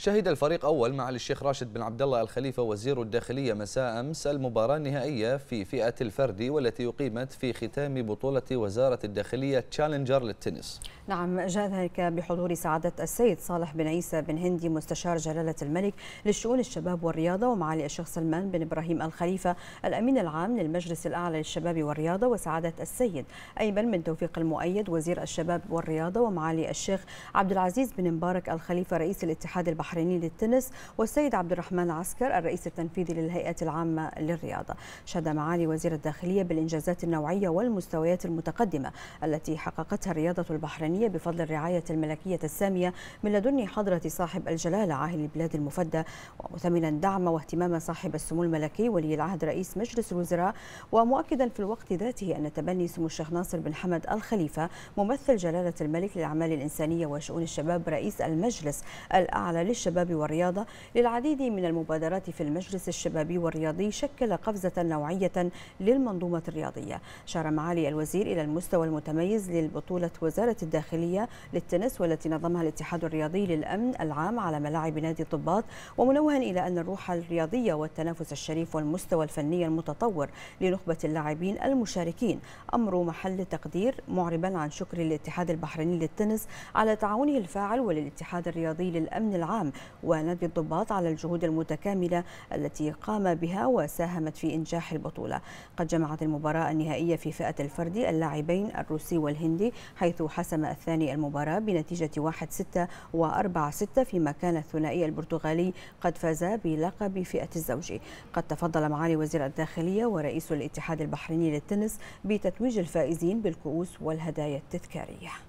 شهد الفريق أول مع الشيخ راشد بن عبد الله الخليفة وزير الداخلية مساء أمس المباراة النهائية في فئة الفردي والتي أقيمت في ختام بطولة وزارة الداخلية تشالنجر للتنس نعم جاء ذلك بحضور سعادة السيد صالح بن عيسى بن هندي مستشار جلالة الملك للشؤون الشباب والرياضة ومعالي الشيخ سلمان بن إبراهيم الخليفة الأمين العام للمجلس الأعلى للشباب والرياضة وسعادة السيد أيمن بن توفيق المؤيد وزير الشباب والرياضة ومعالي الشيخ عبد العزيز بن مبارك الخليفة رئيس الاتحاد البحريني البحريني للتنس والسيد عبد الرحمن العسكر الرئيس التنفيذي للهيئة العامة للرياضة شهد معالي وزير الداخلية بالإنجازات النوعية والمستويات المتقدمة التي حققتها الرياضة البحرينية بفضل الرعاية الملكية السامية من لدن حضرة صاحب الجلالة عاهل البلاد المفدى ومثمنا دعم واهتمام صاحب السمو الملكي ولي العهد رئيس مجلس الوزراء ومؤكدا في الوقت ذاته أن تبني سمو الشيخ ناصر بن حمد الخليفة ممثل جلالة الملك للأعمال الإنسانية وشؤون الشباب رئيس المجلس الأعلى الشباب والرياضة للعديد من المبادرات في المجلس الشبابي والرياضي شكل قفزة نوعية للمنظومة الرياضية شار معالي الوزير إلى المستوى المتميز للبطولة وزارة الداخلية للتنس والتي نظمها الاتحاد الرياضي للأمن العام على ملاعب نادي الضباط ومنوها إلى أن الروح الرياضية والتنافس الشريف والمستوى الفني المتطور لنخبة اللاعبين المشاركين أمر محل تقدير معربا عن شكر الاتحاد البحريني للتنس على تعاونه الفاعل وللاتحاد الرياضي للأمن العام العام ونادي الضباط على الجهود المتكاملة التي قام بها وساهمت في إنجاح البطولة قد جمعت المباراة النهائية في فئة الفرد اللاعبين الروسي والهندي حيث حسم الثاني المباراة بنتيجة 1-6 و4-6 فيما كان الثنائي البرتغالي قد فاز بلقب فئة الزوجي قد تفضل معالي وزير الداخلية ورئيس الاتحاد البحريني للتنس بتتويج الفائزين بالكؤوس والهدايا التذكارية